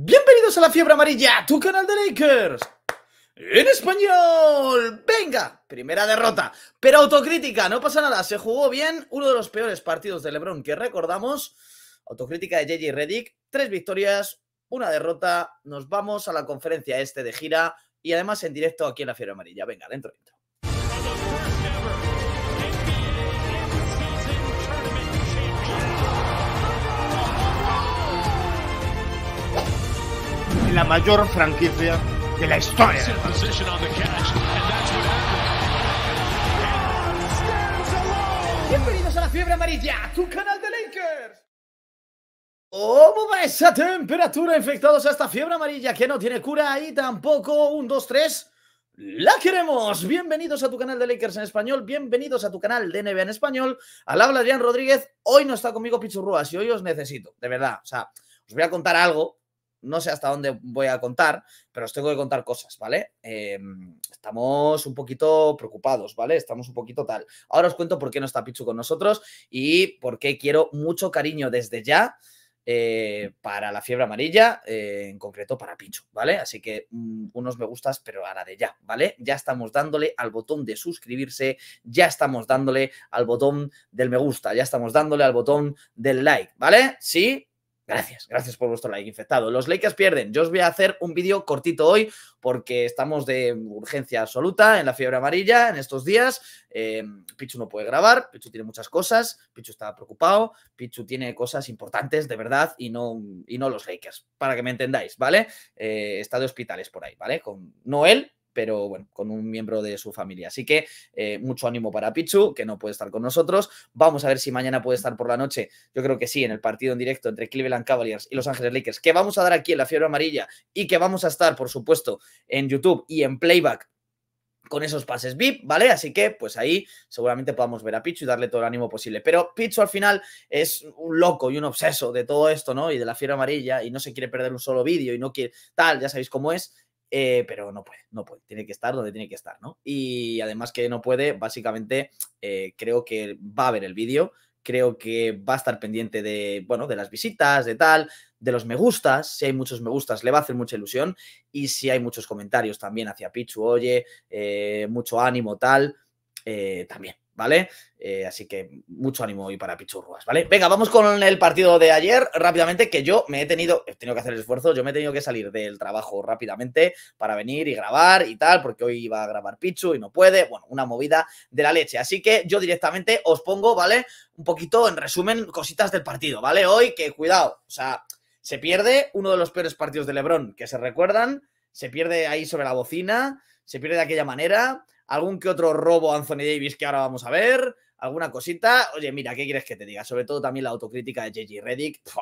Bienvenidos a la fiebre amarilla, tu canal de Lakers. En español, venga, primera derrota, pero autocrítica, no pasa nada, se jugó bien, uno de los peores partidos de LeBron que recordamos. Autocrítica de JJ Redick, tres victorias, una derrota, nos vamos a la conferencia este de gira y además en directo aquí en la fiebre amarilla. Venga, dentro, dentro. mayor franquicia de la historia. Bienvenidos a la fiebre amarilla, tu canal de Lakers. ¿Cómo va esa temperatura? Infectados a esta fiebre amarilla que no tiene cura y tampoco un 2-3. La queremos. Bienvenidos a tu canal de Lakers en español, bienvenidos a tu canal de NBA en español. Al habla Adrián Rodríguez. Hoy no está conmigo Pichurrua, y hoy os necesito, de verdad. O sea, os voy a contar algo no sé hasta dónde voy a contar, pero os tengo que contar cosas, ¿vale? Em, estamos un poquito preocupados, ¿vale? Estamos un poquito tal. Ahora os cuento por qué no está Pichu con nosotros y por qué quiero mucho cariño desde ya. Eh, para la fiebre amarilla, eh, en concreto para Pichu, ¿vale? Así que mm, unos me gustas, pero ahora de ya, ¿vale? Ya estamos dándole al botón de suscribirse, ya estamos dándole al botón del me gusta, ya estamos dándole al botón del like, ¿vale? Sí, Gracias, gracias por vuestro like infectado. Los Lakers pierden. Yo os voy a hacer un vídeo cortito hoy porque estamos de urgencia absoluta en la fiebre amarilla en estos días. Eh, Pichu no puede grabar, Pichu tiene muchas cosas, Pichu está preocupado, Pichu tiene cosas importantes de verdad y no, y no los Lakers, para que me entendáis, ¿vale? Eh, está de hospitales por ahí, ¿vale? Con, Noel pero bueno, con un miembro de su familia. Así que eh, mucho ánimo para Pichu, que no puede estar con nosotros. Vamos a ver si mañana puede estar por la noche. Yo creo que sí, en el partido en directo entre Cleveland Cavaliers y Los Ángeles Lakers, que vamos a dar aquí en la fiebre amarilla y que vamos a estar, por supuesto, en YouTube y en playback con esos pases VIP, ¿vale? Así que, pues ahí seguramente podamos ver a Pichu y darle todo el ánimo posible. Pero Pichu al final es un loco y un obseso de todo esto, ¿no? Y de la fiera amarilla y no se quiere perder un solo vídeo y no quiere tal, ya sabéis cómo es. Eh, pero no puede, no puede, tiene que estar donde tiene que estar, ¿no? Y además que no puede, básicamente eh, creo que va a ver el vídeo, creo que va a estar pendiente de, bueno, de las visitas, de tal, de los me gustas, si hay muchos me gustas le va a hacer mucha ilusión y si hay muchos comentarios también hacia Pichu, oye, eh, mucho ánimo, tal, eh, también. ¿Vale? Eh, así que mucho ánimo hoy para Pichurruas, ¿vale? Venga, vamos con el partido de ayer rápidamente, que yo me he tenido, he tenido que hacer el esfuerzo, yo me he tenido que salir del trabajo rápidamente para venir y grabar y tal, porque hoy iba a grabar Pichu y no puede, bueno, una movida de la leche. Así que yo directamente os pongo, ¿vale? Un poquito en resumen, cositas del partido, ¿vale? Hoy, que cuidado, o sea, se pierde uno de los peores partidos de Lebron que se recuerdan, se pierde ahí sobre la bocina, se pierde de aquella manera algún que otro robo Anthony Davis que ahora vamos a ver, alguna cosita. Oye, mira, ¿qué quieres que te diga? Sobre todo también la autocrítica de JJ Reddick.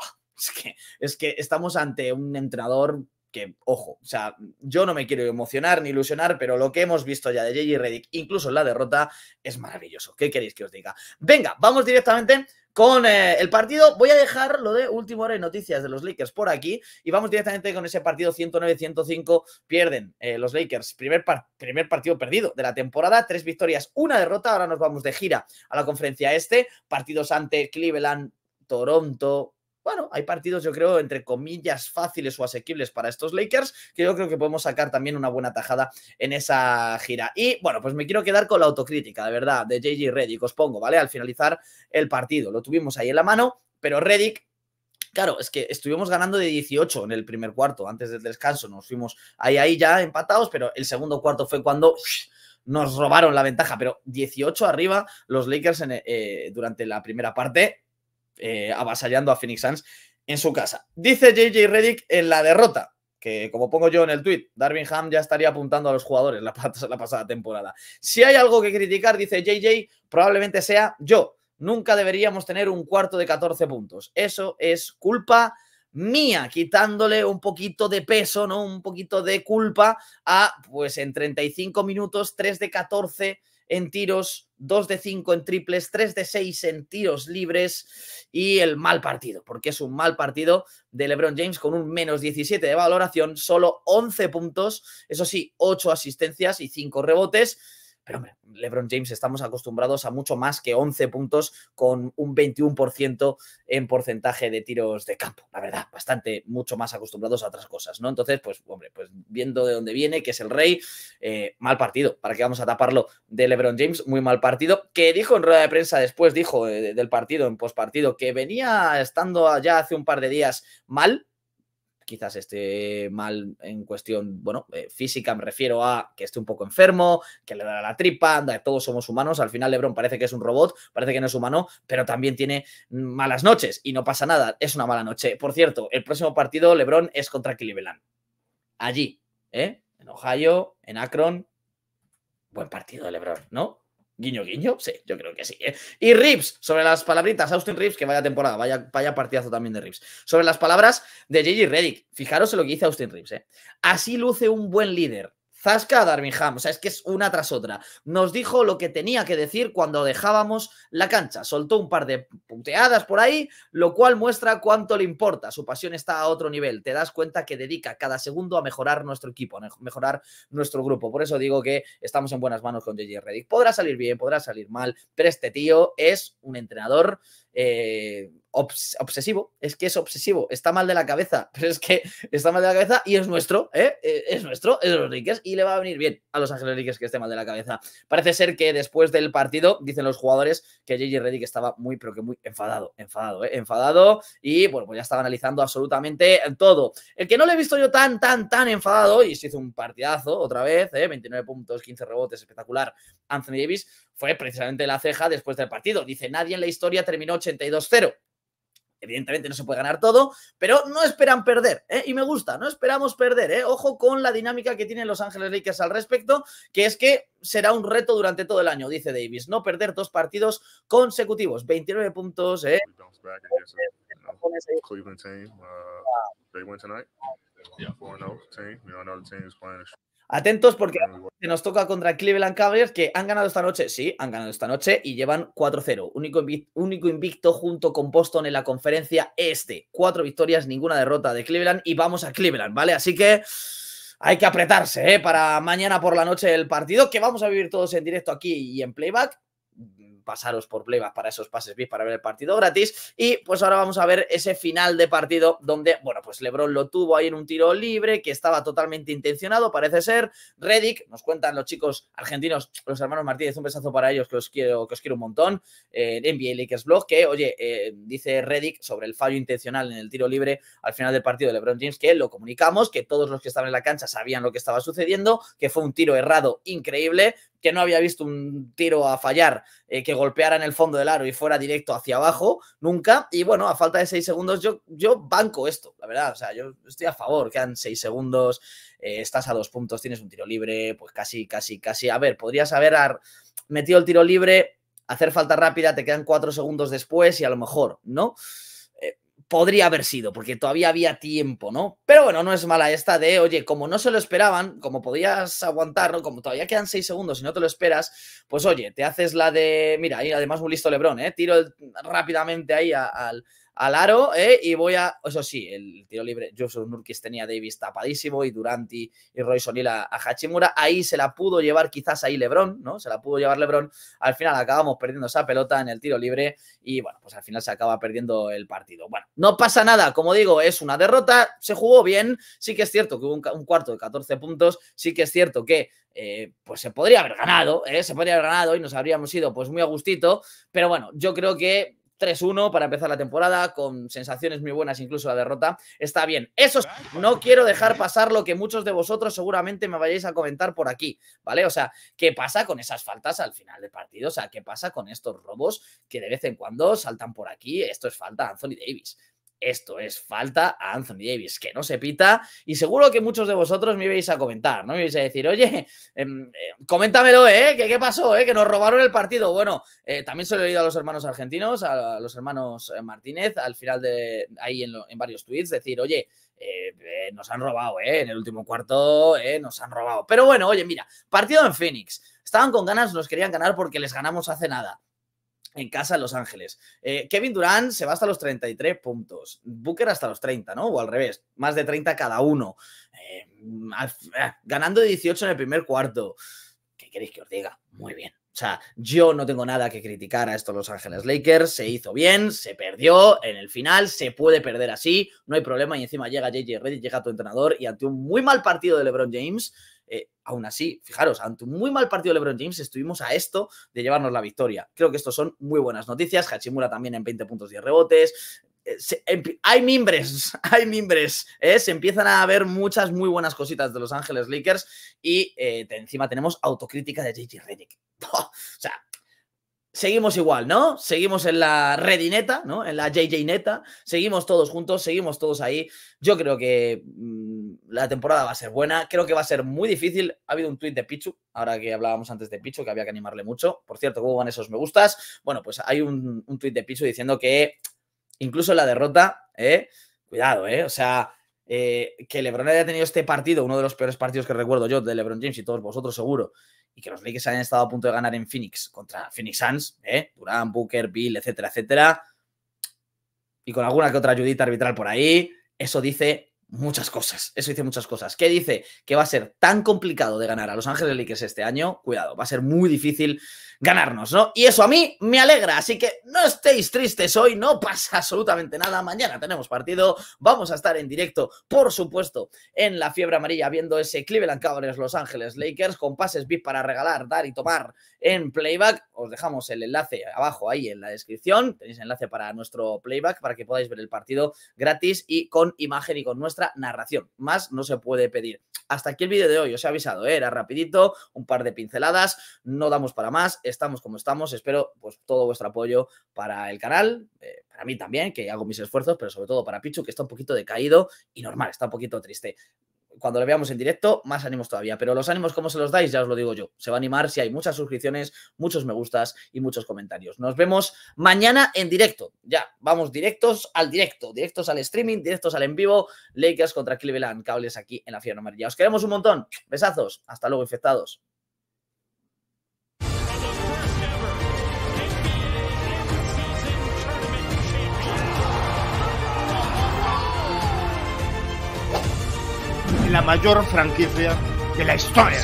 Es que, estamos ante un entrenador que, ojo, o sea, yo no me quiero emocionar ni ilusionar, pero lo que hemos visto ya de JJ Reddick, incluso en la derrota, es maravilloso. ¿Qué queréis que os diga? Venga, vamos directamente con eh, el partido. Voy a dejar lo de último hora de noticias de los Lakers por aquí y vamos directamente con ese partido 109-105. Pierden eh, los Lakers, primer, primer partido perdido de la temporada, tres victorias, una derrota. Ahora nos vamos de gira a la conferencia este, partidos ante Cleveland, Toronto, bueno, hay partidos, yo creo, entre comillas, fáciles o asequibles para estos Lakers, que yo creo que podemos sacar también una buena tajada en esa gira. Y bueno, pues me quiero quedar con la autocrítica, de verdad, de JJ Redick. os pongo, ¿vale? Al finalizar el partido, lo tuvimos ahí en la mano, pero Redick, Claro, es que estuvimos ganando de 18 en el primer cuarto, antes del descanso, nos fuimos ahí, ahí ya empatados, pero el segundo cuarto fue cuando nos robaron la ventaja, pero 18 arriba los Lakers eh, durante la primera parte, eh, avasallando a Phoenix Suns en su casa. Dice JJ Reddick en la derrota, que como pongo yo en el tweet, Darwin Ham ya estaría apuntando a los jugadores la, pasada temporada. Si hay algo que criticar, dice JJ, probablemente sea yo. Nunca deberíamos tener un cuarto de 14 puntos. Eso es culpa mía, quitándole un poquito de peso, ¿no? Un poquito de culpa a, pues en 35 minutos, 3 de 14 en tiros, 2 de 5 en triples, 3 de 6 en tiros libres y el mal partido, porque es un mal partido de LeBron James con un menos 17 de valoración, solo 11 puntos, eso sí, 8 asistencias y 5 rebotes pero hombre, LeBron James estamos acostumbrados a mucho más que 11 puntos con un 21% en porcentaje de tiros de campo. La verdad, bastante, mucho más acostumbrados a otras cosas, ¿no? Entonces, pues hombre, pues viendo de dónde viene, que es el rey, eh, mal partido. ¿Para qué vamos a taparlo de LeBron James? Muy mal partido. Que dijo en rueda de prensa después, dijo eh, del partido, en postpartido, que venía estando allá hace un par de días mal, quizás esté mal en cuestión, bueno, eh, física me refiero a que esté un poco enfermo, que le dará la tripa, anda, todos somos humanos, al final Lebron parece que es un robot, parece que no es humano, pero también tiene malas noches y no pasa nada, es una mala noche. Por cierto, el próximo partido Lebron es contra Cleveland. Allí, ¿eh? En Ohio, en Akron. Buen partido de Lebron, ¿no? Guiño, guiño, sí, yo creo que sí. ¿eh? Y Rips, sobre las palabritas, Austin Rips, que vaya temporada, vaya, vaya partidazo también de Rips. Sobre las palabras de JJ Reddick, fijaros en lo que dice Austin Rips. ¿eh? Así luce un buen líder, Zasca a Darwin Ham. O sea, es que es una tras otra. Nos dijo lo que tenía que decir cuando dejábamos la cancha. Soltó un par de punteadas por ahí, lo cual muestra cuánto le importa. Su pasión está a otro nivel. Te das cuenta que dedica cada segundo a mejorar nuestro equipo, a mejorar nuestro grupo. Por eso digo que estamos en buenas manos con JJ Reddick. Podrá salir bien, podrá salir mal, pero este tío es un entrenador eh, obsesivo, es que es obsesivo, está mal de la cabeza, pero es que está mal de la cabeza y es nuestro, ¿eh? E, es nuestro, es de los y le va a venir bien a los Ángeles Ríquez que esté mal de la cabeza. Parece ser que después del partido, dicen los jugadores, que JJ Reddick estaba muy, pero que muy enfadado, enfadado, ¿eh? enfadado y bueno, pues ya estaba analizando absolutamente todo. El que no le he visto yo tan, tan, tan enfadado y se hizo un partidazo otra vez, 29 ¿eh? puntos, 15 rebotes, espectacular, Anthony Davis, fue precisamente la ceja después del partido. Dice, nadie en la historia terminó 82-0. Evidentemente no se puede ganar todo, pero no esperan perder, ¿eh? y me gusta, no esperamos perder. ¿eh? Ojo con la dinámica que tienen Los Ángeles Lakers al respecto, que es que será un reto durante todo el año, dice Davis, no perder dos partidos consecutivos, 29 puntos. ¿eh? Cleveland team, uh, they tonight. Ah. Atentos porque ah, nos toca contra Cleveland Cavaliers que han ganado esta noche, sí, han ganado esta noche y llevan 4-0, único invicto, único invicto junto con Boston en la conferencia este. Cuatro victorias, ninguna derrota de Cleveland y vamos a Cleveland, ¿vale? Así que hay que apretarse ¿eh? para mañana por la noche el partido que vamos a vivir todos en directo aquí y en playback pasaros por Playback para esos pases VIP para ver el partido gratis. Y pues ahora vamos a ver ese final de partido donde, bueno, pues Lebron lo tuvo ahí en un tiro libre que estaba totalmente intencionado, parece ser. Redick, nos cuentan los chicos argentinos, los hermanos Martínez, un besazo para ellos que os quiero, que os quiero un montón. Eh, NBA Lakers Blog, que, oye, eh, dice Redick sobre el fallo intencional en el tiro libre al final del partido de LeBron James, que lo comunicamos, que todos los que estaban en la cancha sabían lo que estaba sucediendo, que fue un tiro errado increíble, que no había visto un tiro a fallar eh, que golpeara en el fondo del aro y fuera directo hacia abajo, nunca. Y bueno, a falta de seis segundos, yo, yo banco esto, la verdad. O sea, yo estoy a favor, quedan seis segundos, eh, estás a dos puntos, tienes un tiro libre, pues casi, casi, casi. A ver, podrías haber metido el tiro libre, hacer falta rápida, te quedan cuatro segundos después y a lo mejor, ¿no? podría haber sido, porque todavía había tiempo, ¿no? Pero bueno, no es mala esta de, oye, como no se lo esperaban, como podías aguantarlo Como todavía quedan seis segundos y no te lo esperas, pues oye, te haces la de, mira, y además muy listo Lebrón, ¿eh? Tiro rápidamente ahí al al aro, ¿eh? y voy a, eso sí, el tiro libre, Joseph Nurkis tenía Davis tapadísimo y Duranti y Roy sonila a, Hachimura, ahí se la pudo llevar quizás ahí Lebron, ¿no? Se la pudo llevar Lebron, al final acabamos perdiendo esa pelota en el tiro libre y bueno, pues al final se acaba perdiendo el partido. Bueno, no pasa nada, como digo, es una derrota, se jugó bien, sí que es cierto que hubo un, cuarto de 14 puntos, sí que es cierto que... Eh, pues se podría haber ganado, ¿eh? se podría haber ganado y nos habríamos ido pues muy a gustito, pero bueno, yo creo que 3-1 para empezar la temporada, con sensaciones muy buenas, incluso la derrota. Está bien. Eso no quiero dejar pasar lo que muchos de vosotros seguramente me vayáis a comentar por aquí, ¿vale? O sea, ¿qué pasa con esas faltas al final del partido? O sea, ¿qué pasa con estos robos que de vez en cuando saltan por aquí? Esto es falta, Anthony Davis esto es falta a Anthony Davis, que no se pita. Y seguro que muchos de vosotros me ibais a comentar, ¿no? Me ibais a decir, oye, em, eh, coméntamelo, ¿eh? ¿Qué, ¿Qué, pasó, eh? Que nos robaron el partido. Bueno, eh, también se lo he oído a los hermanos argentinos, a los hermanos eh, Martínez, al final de ahí en, varios tweets, decir, oye, nos han robado, eh, en el último cuarto eh, nos han robado. Pero bueno, oye, mira, partido en Phoenix. Estaban con ganas, nos querían ganar porque les ganamos hace nada en casa en Los Ángeles. Eh, Kevin Durant se va hasta los 33 puntos. Booker hasta los 30, ¿no? O al revés, más de 30 cada uno. Eh, eh, ganando 18 en el primer cuarto. ¿Qué queréis que os diga? Muy bien. O sea, yo no tengo nada que criticar a estos Los Ángeles Lakers. Se hizo bien, se perdió en el final, se puede perder así, no hay problema. Y encima llega JJ Reddick, llega tu entrenador y ante un muy mal partido de LeBron James, eh, aún así, fijaros, ante un muy mal partido de LeBron James, estuvimos a esto de llevarnos la victoria. Creo que estos son muy buenas noticias. Hachimura también en 20 puntos 10 rebotes. Eh, hay mimbres, hay mimbres. ¿eh? Se empiezan a ver muchas muy buenas cositas de Los Ángeles Lakers y encima tenemos autocrítica de JJ Redick. o sea, seguimos igual, ¿no? Seguimos en la redineta, ¿no? En la JJ neta, seguimos todos juntos, seguimos todos ahí. Yo creo que mm, la temporada va a ser buena, creo que va a ser muy difícil. Ha habido un tuit de Pichu, ahora que hablábamos antes de Pichu, que había que animarle mucho. Por cierto, ¿cómo van esos me gustas? Bueno, pues hay un, un tuit de Pichu diciendo que incluso la derrota, ¿eh? Cuidado, ¿eh? O sea, eh, que LeBron haya tenido este partido, uno de los peores partidos que recuerdo yo de LeBron James y todos vosotros seguro, y que los Lakers hayan estado a punto de ganar en Phoenix contra Phoenix Suns, ¿eh? Durán, Booker, Bill, etcétera, etcétera, y con alguna que otra ayudita arbitral por ahí, eso dice muchas cosas. Eso dice muchas cosas. ¿Qué dice? Que va a ser tan complicado de ganar a Los Ángeles Lakers este año. Cuidado, va a ser muy difícil ganarnos, ¿no? Y eso a mí me alegra. Así que no estéis tristes hoy, no pasa absolutamente nada. Mañana tenemos partido. Vamos a estar en directo, por supuesto, en la fiebre amarilla, viendo ese Cleveland Cavaliers Los Ángeles Lakers con pases VIP para regalar, dar y tomar en playback. Os dejamos el enlace abajo ahí en la descripción. Tenéis enlace para nuestro playback para que podáis ver el partido gratis y con imagen y con nuestra narración. Más no se puede pedir. Hasta aquí el vídeo de hoy, os he avisado, ¿eh? era rapidito, un par de pinceladas, no damos para más, estamos como estamos, espero pues todo vuestro apoyo para el canal, eh, para mí también, que hago mis esfuerzos, pero sobre todo para Pichu, que está un poquito decaído y normal, está un poquito triste cuando lo veamos en directo, más ánimos todavía. Pero los ánimos, ¿cómo se los dais? Ya os lo digo yo. Se va a animar si hay muchas suscripciones, muchos me gustas y muchos comentarios. Nos vemos mañana en directo. Ya, vamos directos al directo, directos al streaming, directos al en vivo. Lakers contra Cleveland, cables aquí en la Fiera Amarilla. Os queremos un montón. Besazos. Hasta luego, infectados. la mayor franquicia de la historia.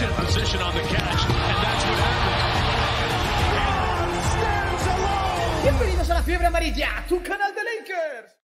Bienvenidos a la fiebre amarilla, tu canal de Lakers.